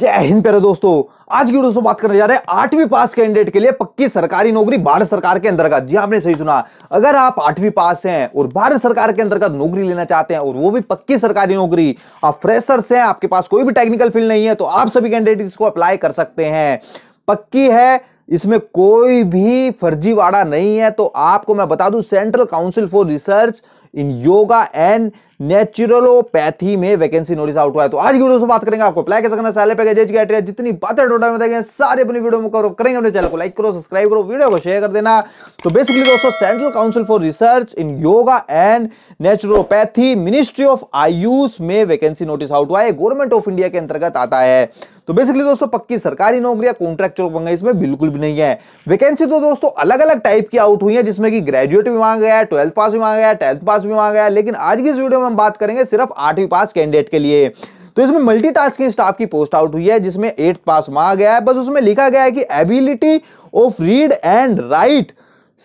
जय हिंद प्यारे दोस्तों आज की दोस्तों बात करने जा रहे हैं आठवीं पास कैंडिडेट के लिए पक्की सरकारी नौकरी भारत सरकार के अंतर्गत जी हाँ, आपने सही सुना अगर आप आठवीं पास हैं और भारत सरकार के अंतर्गत नौकरी लेना चाहते हैं और वो भी पक्की सरकारी नौकरी आप फ्रेशर्स हैं आपके पास कोई भी टेक्निकल फील्ड नहीं है तो आप सभी कैंडिडेट इसको अप्लाई कर सकते हैं पक्की है इसमें कोई भी फर्जीवाड़ा नहीं है तो आपको मैं बता दू Central Council for Research in Yoga and Naturopathy में वैकेंसी नोटिस आउट हुआ है तो आज की वीडियो से बात करेंगे आपको अप्लाई कैसे करना सैलरी पैकेज कैटेरिया जितनी बातें टोटल बताएंगे सारे अपनी वीडियो में कवर करेंगे अपने चैनल को लाइक करो सब्सक्राइब करो वीडियो को शेयर कर देना तो बेसिकली दोस्तों Central Council for Research in Yoga and Naturopathy Ministry of Ayush में वैकेंसी नोटिस आउट हुआ है गवर्नमेंट ऑफ इंडिया के अंतर्गत आता है तो बेसिकली दोस्तों पक्की सरकारी नौकरियां कॉन्ट्रैक्ट जॉब मांगा इसमें बिल्कुल भी नहीं है वैकेंसी तो दोस्तों अलग अलग टाइप की आउट हुई है जिसमें कि ग्रेजुएट भी मांगा गया है ट्वेल्थ पास भी मांगा गया है टेंथ पास भी मांगा गया लेकिन आज की इस वीडियो में हम बात करेंगे सिर्फ आठवीं पास कैंडिडेट के लिए तो इसमें मल्टीटास्किंग स्टाफ की पोस्ट आउट हुई है जिसमें एट्थ पास मांगा गया है बस उसमें लिखा गया है कि ability of read and write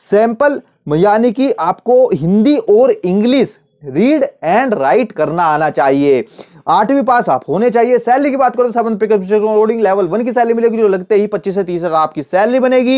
sample यानी कि आपको हिंदी और इंग्लिश रीड एंड राइट करना आना चाहिए आठवीं पास आप होने चाहिए सैलरी की बात करो तो लेवल वन की सैलरी मिलेगी जो लगते ही पच्चीस से तीस हजार आपकी सैलरी बनेगी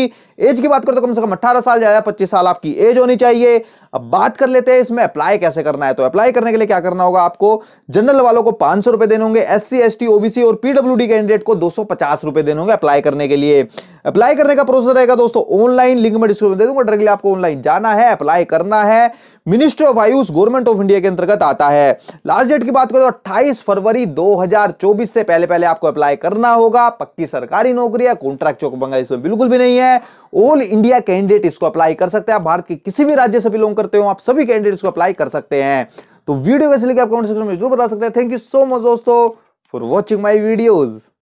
एज की बात करो तो कम से कम अठारह साल ज्यादा पच्चीस साल आपकी एज होनी चाहिए अब बात कर लेते हैं इसमें अप्लाई कैसे करना है तो अप्लाई करने के लिए क्या करना होगा आपको जनरल वालों को पांच सौ रुपए देने होंगे एस सी और पीडब्ल्यू कैंडिडेट को दो सौ पचास रुपए देने होंगे अप्लाई करने के लिए अप्लाई करने का प्रोसेस रहेगा दोस्तों ऑनलाइन लिंक में डिस्क्रिप्शन दे दूंगा डायरेक्टली आपको ऑनलाइन जाना है अप्लाई करना है Ministry of Ayush Government of India के अंतर्गत आता है लास्ट डेट की बात करें तो 28 फरवरी 2024 से पहले पहले आपको अप्लाई करना होगा पक्की सरकारी नौकरी है कॉन्ट्रैक्ट चौक बंगाल इसमें बिल्कुल भी नहीं है ऑल इंडिया कैंडिडेट इसको अप्लाई कर सकते हैं आप भारत के किसी भी राज्य से बिलोंग करते हो आप सभी कैंडिडेट इसको अप्लाई कर सकते हैं तो वीडियो कैसे लेकर आप कमेंट सेक्शन में जरूर बता सकते हैं थैंक यू सो मच दोस्तों फॉर वॉचिंग माई वीडियोज़